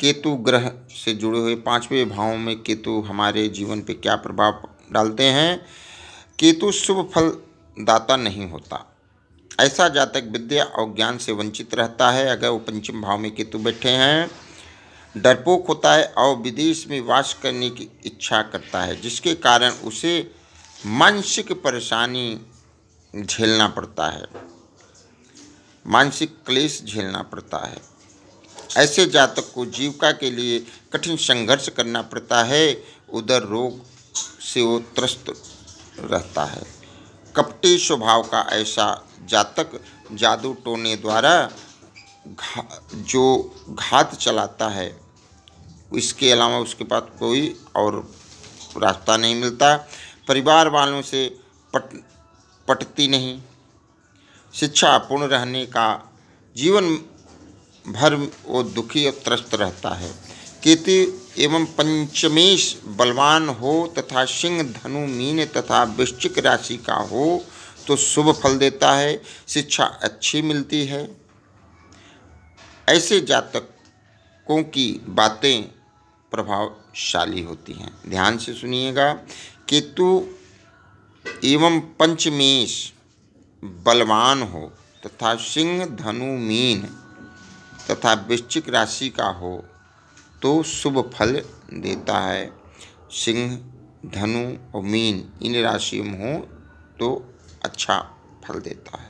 केतु ग्रह से जुड़े हुए पांचवें भावों में केतु हमारे जीवन पे क्या प्रभाव डालते हैं केतु शुभ फल दाता नहीं होता ऐसा जातक विद्या और ज्ञान से वंचित रहता है अगर वो पंचम भाव में केतु बैठे हैं डरपोक होता है और विदेश में वास करने की इच्छा करता है जिसके कारण उसे मानसिक परेशानी झेलना पड़ता है मानसिक क्लेश झेलना पड़ता है ऐसे जातक को जीविका के लिए कठिन संघर्ष करना पड़ता है उधर रोग से वो त्रस्त रहता है कपटी स्वभाव का ऐसा जातक जादू टोने द्वारा घा जो घात चलाता है इसके अलावा उसके पास कोई और रास्ता नहीं मिलता परिवार वालों से पट पटती नहीं शिक्षा पूर्ण रहने का जीवन भर वो दुखी और त्रस्त रहता है केतु एवं पंचमेश बलवान हो तथा सिंह धनु मीन तथा वृश्चिक राशि का हो तो शुभ फल देता है शिक्षा अच्छी मिलती है ऐसे जातकों की बातें प्रभावशाली होती हैं ध्यान से सुनिएगा केतु एवं पंचमेश बलवान हो तथा सिंह धनु मीन तथा वृश्चिक राशि का हो तो शुभ फल देता है सिंह धनु और मीन इन राशियों में हो तो अच्छा फल देता है